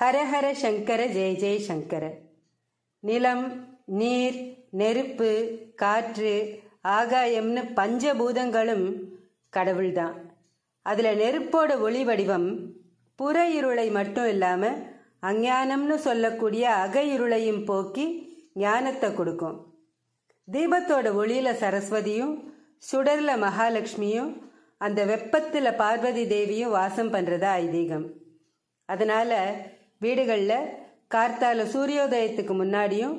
ஹரஹர சங்கர ஜெய ஜெய சங்கர நிலம் நீர் நெருப்பு காற்று ஆகாயம்னு பஞ்சபூதங்களும் கடவுள்தான் அதில் நெருப்போட ஒளி வடிவம் புற இருளை மட்டும் இல்லாமல் அஞ்ஞானம்னு சொல்லக்கூடிய அக இருளையும் போக்கி ஞானத்தை கொடுக்கும் தீபத்தோட ஒளியில் சரஸ்வதியும் சுடரில் மகாலட்சுமியும் அந்த வெப்பத்தில் பார்வதி தேவியும் வாசம் பண்ணுறதா ஐதீகம் அதனால் வீடுகளில் கார்த்தால சூரியோதயத்துக்கு முன்னாடியும்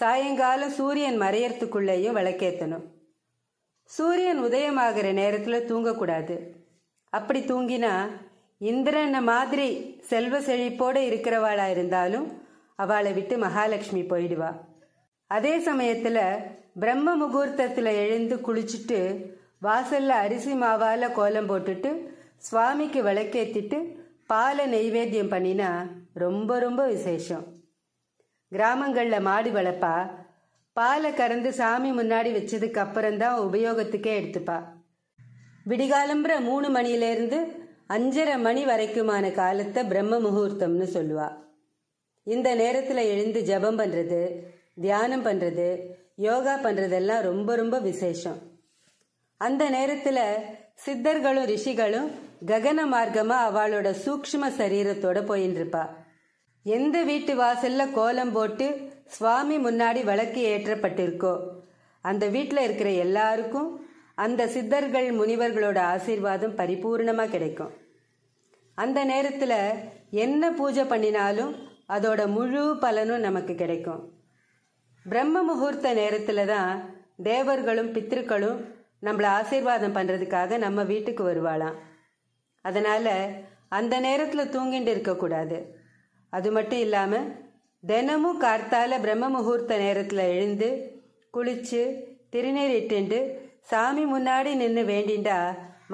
சாயங்கால சூரியன் மறையறதுக்குள்ளேயும் விளக்கேற்றணும் சூரியன் உதயமாகிற நேரத்தில் தூங்கக்கூடாது அப்படி தூங்கினா இந்திரனை மாதிரி செல்வ செழிப்போடு இருக்கிறவாளா இருந்தாலும் அவளை விட்டு மகாலட்சுமி போயிடுவா அதே சமயத்தில் பிரம்ம முகூர்த்தத்தில் எழுந்து குளிச்சுட்டு வாசல்ல அரிசி மாவால் கோலம் போட்டுட்டு சுவாமிக்கு விளக்கேற்றிட்டு பாலை நெய்வேத்தியம் பண்ணினா ரொம்ப ரொம்ப விசேஷம் கிராமங்களில் மாடு வளர்ப்பா பாலை கறந்து சாமி முன்னாடி வச்சதுக்கு அப்புறம்தான் உபயோகத்துக்கே எடுத்துப்பா விடிகாலம்புற மூணு மணியிலேருந்து அஞ்சரை மணி வரைக்குமான காலத்தை பிரம்ம முகூர்த்தம்னு சொல்லுவா இந்த நேரத்தில் எழுந்து ஜபம் பண்ணுறது தியானம் பண்ணுறது யோகா பண்ணுறதெல்லாம் ரொம்ப ரொம்ப விசேஷம் அந்த நேரத்துல சித்தர்களும் ரிஷிகளும் ககன மார்க்கமா அவளோட சூக்ம சரீரத்தோட போயின்னு இருப்பா எந்த வீட்டு வாசல்ல கோலம் போட்டு சுவாமி முன்னாடி வழக்கு ஏற்றப்பட்டிருக்கோ அந்த வீட்டில் இருக்கிற எல்லாருக்கும் அந்த சித்தர்கள் முனிவர்களோட ஆசீர்வாதம் பரிபூர்ணமாக கிடைக்கும் அந்த நேரத்தில் என்ன பூஜை பண்ணினாலும் அதோட முழு பலனும் நமக்கு கிடைக்கும் பிரம்ம முகூர்த்த நேரத்தில் தான் தேவர்களும் பித்திருக்களும் நம்மளை ஆசீர்வாதம் பண்ணுறதுக்காக நம்ம வீட்டுக்கு வருவாளாம் அதனால் அந்த நேரத்தில் தூங்கிட்டு இருக்கக்கூடாது அது மட்டும் இல்லாமல் தினமும் கார்த்தால பிரம்ம முகூர்த்த நேரத்தில் எழுந்து குளித்து திருநீர் இட்டுண்டு சாமி முன்னாடி நின்று வேண்டிண்டா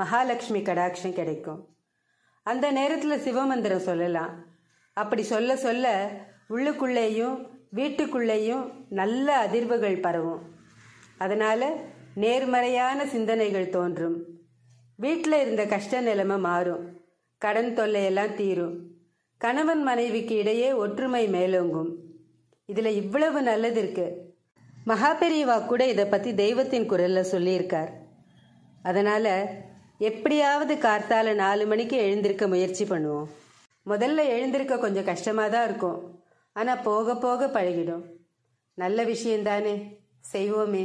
மகாலட்சுமி கடாட்சம் கிடைக்கும் அந்த நேரத்தில் சிவமந்திரம் சொல்லலாம் அப்படி சொல்ல சொல்ல உள்ளுக்குள்ளேயும் வீட்டுக்குள்ளேயும் நல்ல அதிர்வுகள் பரவும் அதனால் நேர்மறையான சிந்தனைகள் தோன்றும் வீட்டில் இருந்த கஷ்ட நிலைமை மாறும் கடன் தொல்லையெல்லாம் தீரும் கணவன் மனைவிக்கு இடையே ஒற்றுமை மேலோங்கும் இதில் இவ்வளவு நல்லது இருக்கு மகாபெரியவா கூட இதை பற்றி தெய்வத்தின் குரலில் சொல்லியிருக்கார் அதனால் எப்படியாவது கார்த்தால நாலு மணிக்கு எழுந்திருக்க முயற்சி பண்ணுவோம் முதல்ல எழுந்திருக்க கொஞ்சம் கஷ்டமாக தான் இருக்கும் ஆனால் போக போக பழகிடும் நல்ல விஷயந்தானே செய்வோமே